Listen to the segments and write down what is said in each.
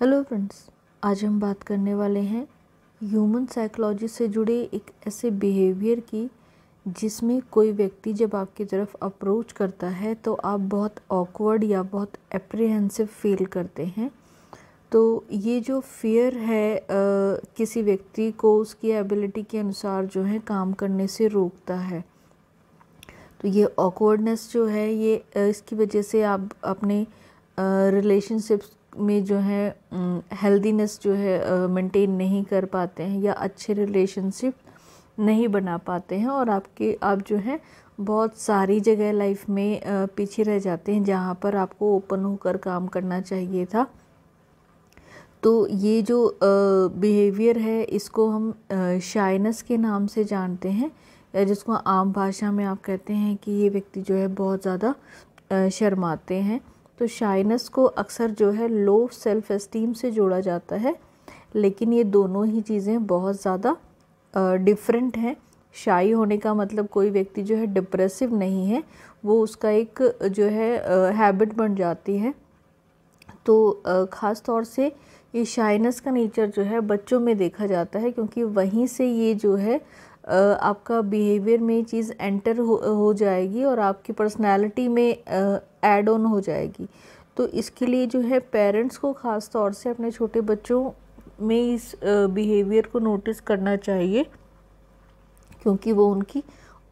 hello friends आज हम बात करने वाले हैं ह्यूमन साइकोलॉजी से जुड़े एक ऐसे बिहेवियर की जिसमें कोई व्यक्ति जब आपकी तरफ अप्रोच करता है तो आप बहुत ऑकवर्ड या बहुत एप्रिहेंसिव फील करते हैं तो ये जो फियर है आ, किसी व्यक्ति को उसकी एबिलिटी के अनुसार जो है काम करने से रोकता है तो ये ऑकवर्डनेस जो है ये इसकी वजह से आप अपने रिलेशनशिप्स में जो है हेल्दीनेस जो है मेंटेन नहीं कर पाते हैं या अच्छे रिलेशनशिप नहीं बना पाते हैं और आपके आप जो है बहुत सारी जगह लाइफ में पीछे रह जाते हैं जहाँ पर आपको ओपन होकर काम करना चाहिए था तो ये जो बिहेवियर है इसको हम शाइनेस के नाम से जानते हैं या जिसको आम भाषा में आप कहते हैं कि ये व्यक्ति जो है बहुत ज़्यादा शर्माते हैं तो शाइनेस को अक्सर जो है लो सेल्फ इस्टीम से जोड़ा जाता है लेकिन ये दोनों ही चीज़ें बहुत ज़्यादा डिफरेंट हैं शाई होने का मतलब कोई व्यक्ति जो है डिप्रेसिव नहीं है वो उसका एक जो है हैबिट बन जाती है तो ख़ास तौर से ये शाइनेस का नेचर जो है बच्चों में देखा जाता है क्योंकि वहीं से ये जो है आपका बिहेवियर में चीज़ एंटर हो हो जाएगी और आपकी पर्सनालिटी में ऐड ऑन हो जाएगी तो इसके लिए जो है पेरेंट्स को ख़ास तौर से अपने छोटे बच्चों में इस बिहेवियर को नोटिस करना चाहिए क्योंकि वो उनकी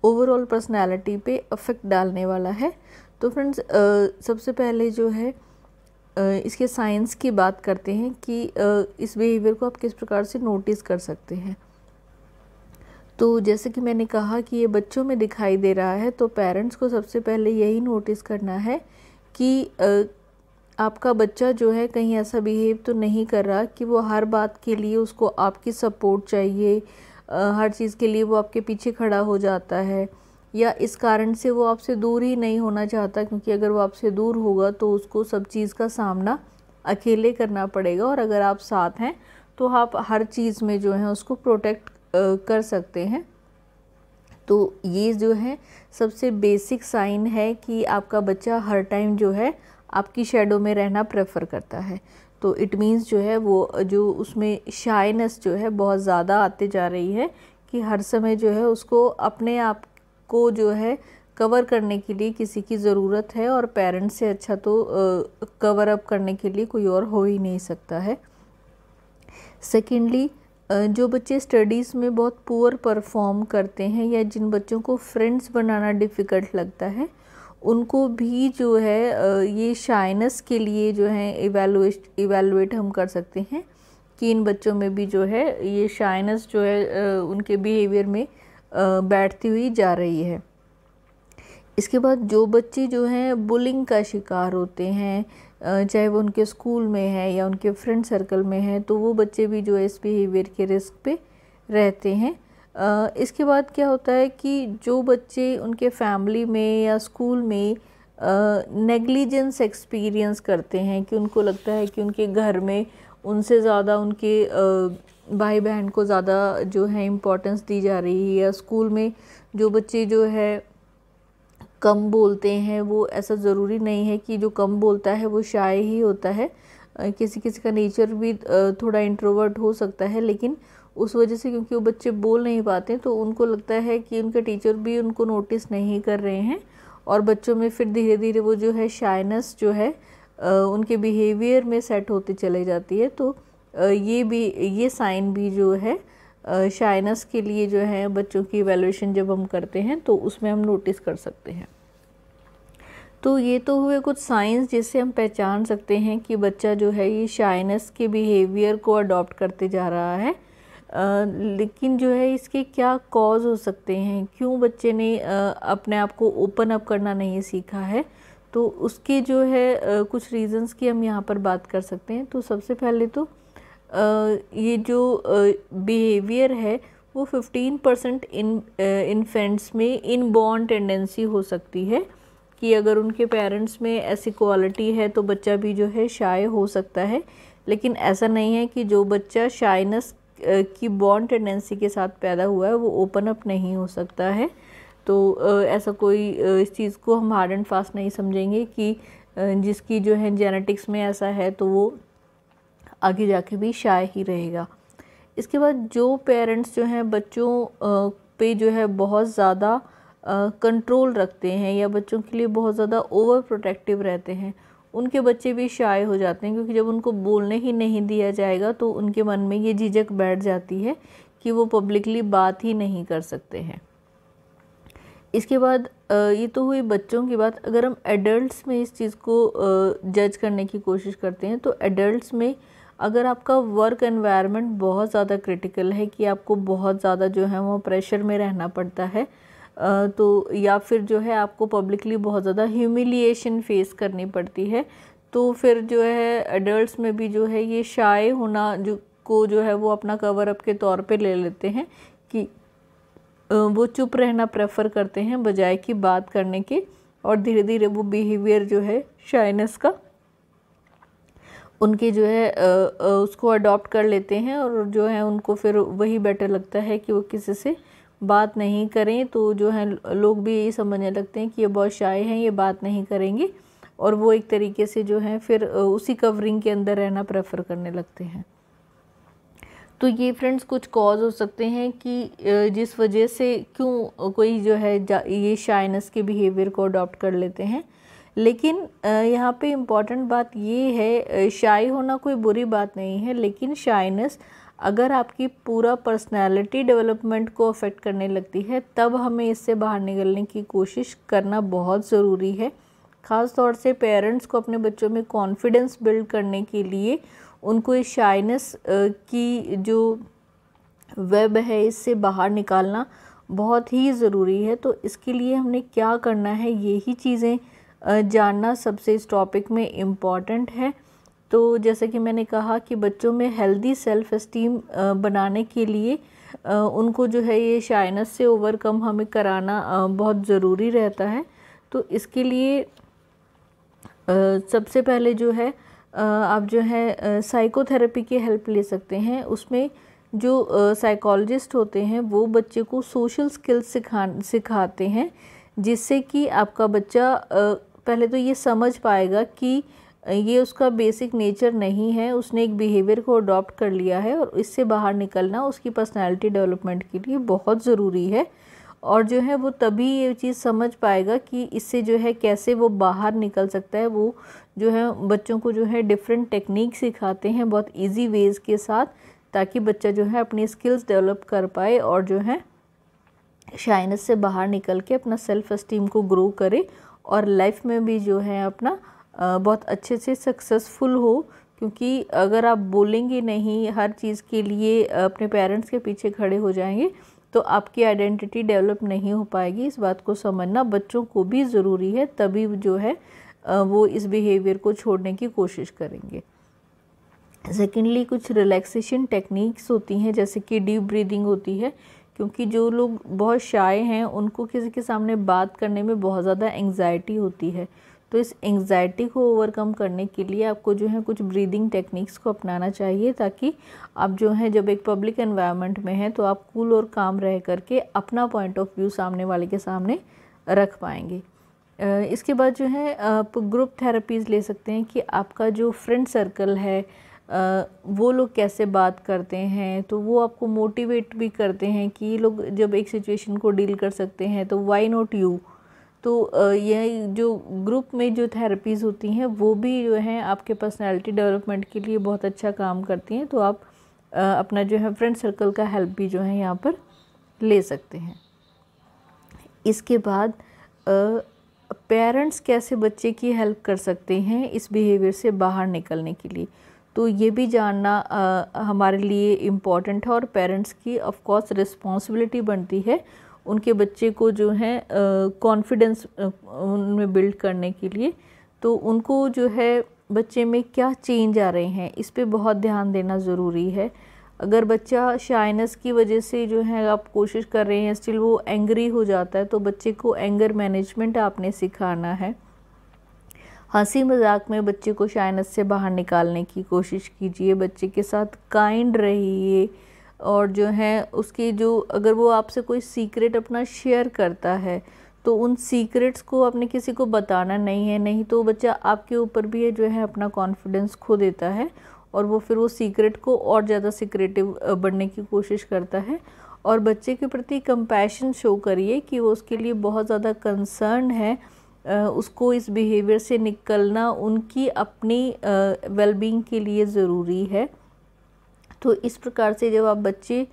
ओवरऑल पर्सनालिटी पे अफेक्ट डालने वाला है तो फ्रेंड्स सबसे पहले जो है इसके साइंस की बात करते हैं कि इस बिहेवियर को आप किस प्रकार से नोटिस कर सकते हैं तो जैसे कि मैंने कहा कि ये बच्चों में दिखाई दे रहा है तो पेरेंट्स को सबसे पहले यही नोटिस करना है कि आपका बच्चा जो है कहीं ऐसा बिहेव तो नहीं कर रहा कि वो हर बात के लिए उसको आपकी सपोर्ट चाहिए हर चीज़ के लिए वो आपके पीछे खड़ा हो जाता है या इस कारण से वो आपसे दूर ही नहीं होना चाहता क्योंकि अगर वो आपसे दूर होगा तो उसको सब चीज़ का सामना अकेले करना पड़ेगा और अगर आप साथ हैं तो आप हर चीज़ में जो है उसको प्रोटेक्ट कर सकते हैं तो ये जो है सबसे बेसिक साइन है कि आपका बच्चा हर टाइम जो है आपकी शेडो में रहना प्रेफर करता है तो इट मीन्स जो है वो जो उसमें शाइनेस जो है बहुत ज़्यादा आते जा रही है कि हर समय जो है उसको अपने आप को जो है कवर करने के लिए किसी की ज़रूरत है और पेरेंट्स से अच्छा तो कवर अप करने के लिए कोई और हो ही नहीं सकता है सेकेंडली जो बच्चे स्टडीज़ में बहुत पुअर परफॉर्म करते हैं या जिन बच्चों को फ्रेंड्स बनाना डिफ़िकल्ट लगता है उनको भी जो है ये शाइनस के लिए जो है इवेलुएट इवेलुएट हम कर सकते हैं कि इन बच्चों में भी जो है ये शाइनस जो है उनके बिहेवियर में बैठती हुई जा रही है इसके बाद जो बच्चे जो हैं बुलिंग का शिकार होते हैं चाहे वो उनके स्कूल में है या उनके फ्रेंड सर्कल में है तो वो बच्चे भी जो है इस बिहेवियर के रिस्क पे रहते हैं इसके बाद क्या होता है कि जो बच्चे उनके फैमिली में या स्कूल में नेग्लिजेंस एक्सपीरियंस करते हैं कि उनको लगता है कि उनके घर में उनसे ज़्यादा उनके भाई बहन को ज़्यादा जो है इम्पोर्टेंस दी जा रही है या स्कूल में जो बच्चे जो है कम बोलते हैं वो ऐसा ज़रूरी नहीं है कि जो कम बोलता है वो शाय ही होता है किसी किसी का नेचर भी थोड़ा इंट्रोवर्ट हो सकता है लेकिन उस वजह से क्योंकि वो बच्चे बोल नहीं पाते तो उनको लगता है कि उनके टीचर भी उनको नोटिस नहीं कर रहे हैं और बच्चों में फिर धीरे धीरे वो जो है शाइनस जो है उनके बिहेवियर में सेट होती चले जाती है तो ये भी ये साइन भी जो है शाइनस के लिए जो है बच्चों की एवेल्यूशन जब हम करते हैं तो उसमें हम नोटिस कर सकते हैं तो ये तो हुए कुछ साइंस जिससे हम पहचान सकते हैं कि बच्चा जो है ये शाइनेस के बिहेवियर को अडॉप्ट करते जा रहा है आ, लेकिन जो है इसके क्या कॉज हो सकते हैं क्यों बच्चे ने आ, अपने आप को ओपन अप करना नहीं सीखा है तो उसके जो है आ, कुछ रीज़न्स की हम यहाँ पर बात कर सकते हैं तो सबसे पहले तो ये जो बिहेवियर है वो 15 परसेंट इन इन्फेंट्स में इनबॉर्न टेंडेंसी हो सकती है कि अगर उनके पेरेंट्स में ऐसी क्वालिटी है तो बच्चा भी जो है शाए हो सकता है लेकिन ऐसा नहीं है कि जो बच्चा शाइनेस की बॉन्ड टेंडेंसी के साथ पैदा हुआ है वो ओपन अप नहीं हो सकता है तो ऐसा कोई इस चीज़ को हम हार्ड एंड फास्ट नहीं समझेंगे कि जिसकी जो है जेनेटिक्स में ऐसा है तो वो आगे जाके भी शाय ही रहेगा इसके बाद जो पेरेंट्स जो हैं बच्चों पे जो है बहुत ज़्यादा कंट्रोल रखते हैं या बच्चों के लिए बहुत ज़्यादा ओवर प्रोटेक्टिव रहते हैं उनके बच्चे भी शाय हो जाते हैं क्योंकि जब उनको बोलने ही नहीं दिया जाएगा तो उनके मन में ये झिझक बैठ जाती है कि वो पब्लिकली बात ही नहीं कर सकते हैं इसके बाद ये तो हुई बच्चों की बात अगर हम एडल्ट्स में इस चीज़ को जज करने की कोशिश करते हैं तो एडल्ट्स में अगर आपका वर्क एनवायरनमेंट बहुत ज़्यादा क्रिटिकल है कि आपको बहुत ज़्यादा जो है वो प्रेशर में रहना पड़ता है तो या फिर जो है आपको पब्लिकली बहुत ज़्यादा ह्यूमिलिएशन फेस करनी पड़ती है तो फिर जो है एडल्ट्स में भी जो है ये शाये होना जो को जो है वो अपना कवर अप के तौर पे ले लेते हैं कि वो चुप रहना प्रेफर करते हैं बजाय कि बात करने के और धीरे धीरे वो बिहेवियर जो है शाइनेस का उनके जो है उसको अडॉप्ट कर लेते हैं और जो है उनको फिर वही बेटर लगता है कि वो किसी से बात नहीं करें तो जो है लोग भी यही समझने लगते हैं कि ये बहुत शाये हैं ये बात नहीं करेंगे और वो एक तरीके से जो है फिर उसी कवरिंग के अंदर रहना प्रेफर करने लगते हैं तो ये फ्रेंड्स कुछ कॉज हो सकते हैं कि जिस वजह से क्यों कोई जो है ये शाइनेस के बिहेवियर को अडॉप्ट कर लेते हैं लेकिन यहाँ पे इम्पॉर्टेंट बात ये है शाई होना कोई बुरी बात नहीं है लेकिन शाइनेस अगर आपकी पूरा पर्सनालिटी डेवलपमेंट को अफेक्ट करने लगती है तब हमें इससे बाहर निकलने की कोशिश करना बहुत ज़रूरी है ख़ास तौर से पेरेंट्स को अपने बच्चों में कॉन्फिडेंस बिल्ड करने के लिए उनको इस शाइनेस की जो वेब है इससे बाहर निकालना बहुत ही ज़रूरी है तो इसके लिए हमने क्या करना है यही चीज़ें जानना सबसे इस टॉपिक में इम्पॉर्टेंट है तो जैसे कि मैंने कहा कि बच्चों में हेल्दी सेल्फ़ इस्टीम बनाने के लिए उनको जो है ये शाइनस से ओवरकम हमें कराना बहुत ज़रूरी रहता है तो इसके लिए सबसे पहले जो है आप जो है साइकोथेरेपी की हेल्प ले सकते हैं उसमें जो साइकोलॉजिस्ट होते हैं वो बच्चे को सोशल स्किल्स सिखा सिखाते हैं जिससे कि आपका बच्चा पहले तो ये समझ पाएगा कि ये उसका बेसिक नेचर नहीं है उसने एक बिहेवियर को अडॉप्ट कर लिया है और इससे बाहर निकलना उसकी पर्सनैलिटी डेवलपमेंट के लिए बहुत ज़रूरी है और जो है वो तभी ये चीज़ समझ पाएगा कि इससे जो है कैसे वो बाहर निकल सकता है वो जो है बच्चों को जो है डिफरेंट टेक्निक सिखाते हैं बहुत इजी वेज के साथ ताकि बच्चा जो है अपनी स्किल्स डेवलप कर पाए और जो है शाइनेस से बाहर निकल के अपना सेल्फ़ इस्टीम को ग्रो करे और लाइफ में भी जो है अपना बहुत अच्छे से सक्सेसफुल हो क्योंकि अगर आप बोलेंगे नहीं हर चीज़ के लिए अपने पेरेंट्स के पीछे खड़े हो जाएंगे तो आपकी आइडेंटिटी डेवलप नहीं हो पाएगी इस बात को समझना बच्चों को भी ज़रूरी है तभी जो है वो इस बिहेवियर को छोड़ने की कोशिश करेंगे सेकेंडली कुछ रिलैक्सेशन टेक्निक्स होती हैं जैसे कि डीप ब्रीदिंग होती है क्योंकि जो लोग बहुत शाए हैं उनको किसी के सामने बात करने में बहुत ज़्यादा एंग्जाइटी होती है तो इस एंग्जाइटी को ओवरकम करने के लिए आपको जो है कुछ ब्रीदिंग टेक्निक्स को अपनाना चाहिए ताकि आप जो है जब एक पब्लिक एनवायरनमेंट में हैं तो आप कूल और काम रह करके अपना पॉइंट ऑफ व्यू सामने वाले के सामने रख पाएंगे इसके बाद जो है आप ग्रुप थेरेपीज़ ले सकते हैं कि आपका जो फ्रेंड सर्कल है वो लोग कैसे बात करते हैं तो वो आपको मोटिवेट भी करते हैं कि ये लोग जब एक सिचुएशन को डील कर सकते हैं तो वाई नॉट यू तो ये जो ग्रुप में जो थेरेपीज़ होती हैं वो भी जो है आपके पर्सनालिटी डेवलपमेंट के लिए बहुत अच्छा काम करती हैं तो आप अपना जो है फ्रेंड सर्कल का हेल्प भी जो है यहाँ पर ले सकते हैं इसके बाद पेरेंट्स कैसे बच्चे की हेल्प कर सकते हैं इस बिहेवियर से बाहर निकलने के लिए तो ये भी जानना आ, हमारे लिए इम्पॉर्टेंट है और पेरेंट्स की ऑफ कोर्स रिस्पॉन्सिबिलिटी बनती है उनके बच्चे को जो है कॉन्फिडेंस उनमें बिल्ड करने के लिए तो उनको जो है बच्चे में क्या चेंज आ रहे हैं इस पर बहुत ध्यान देना ज़रूरी है अगर बच्चा शाइनस की वजह से जो है आप कोशिश कर रहे हैं स्टिल वो एंग्री हो जाता है तो बच्चे को एंगर मैनेजमेंट आपने सिखाना है हंसी मजाक में बच्चे को शाइनस से बाहर निकालने की कोशिश कीजिए बच्चे के साथ काइंड रहिए और जो है उसकी जो अगर वो आपसे कोई सीक्रेट अपना शेयर करता है तो उन सीक्रेट्स को आपने किसी को बताना नहीं है नहीं तो बच्चा आपके ऊपर भी जो है अपना कॉन्फिडेंस खो देता है और वो फिर वो सीक्रेट को और ज़्यादा सीक्रेटिव बनने की कोशिश करता है और बच्चे के प्रति कंपैशन शो करिए कि वो उसके लिए बहुत ज़्यादा कंसर्न है उसको इस बिहेवियर से निकलना उनकी अपनी वेलबींग के लिए ज़रूरी है तो इस प्रकार से जब आप बच्चे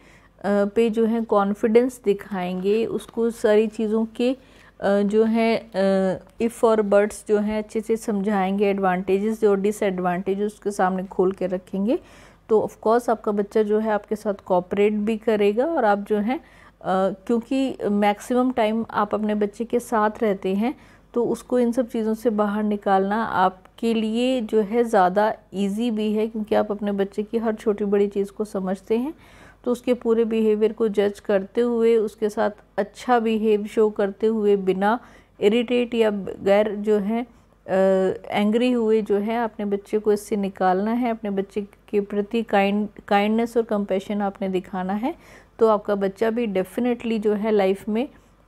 पे जो है कॉन्फिडेंस दिखाएंगे उसको सारी चीज़ों के जो है इफ़ और बर्ड्स जो हैं अच्छे से समझाएंगे एडवांटेजेस और डिसएडवांटेज उसके सामने खोल के रखेंगे तो ऑफ़ आपका बच्चा जो है आपके साथ कॉपरेट भी करेगा और आप जो है क्योंकि मैक्सिमम टाइम आप अपने बच्चे के साथ रहते हैं तो उसको इन सब चीज़ों से बाहर निकालना आपके लिए जो है ज़्यादा इजी भी है क्योंकि आप अपने बच्चे की हर छोटी बड़ी चीज़ को समझते हैं तो उसके पूरे बिहेवियर को जज करते हुए उसके साथ अच्छा बिहेव शो करते हुए बिना इरिटेट या गैर जो है एंग्री हुए जो है अपने बच्चे को इससे निकालना है अपने बच्चे के प्रति काइंड काइंडनेस और कंपेशन आपने दिखाना है तो आपका बच्चा भी डेफिनेटली जो है लाइफ में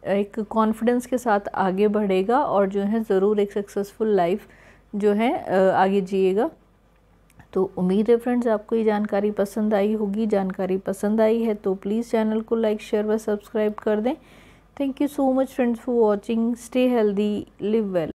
एक कॉन्फिडेंस के साथ आगे बढ़ेगा और जो है ज़रूर एक सक्सेसफुल लाइफ जो है आगे जिएगा तो उम्मीद है फ्रेंड्स आपको ये जानकारी पसंद आई होगी जानकारी पसंद आई है तो प्लीज़ चैनल को लाइक शेयर व सब्सक्राइब कर दें thank you so much friends for watching stay healthy live well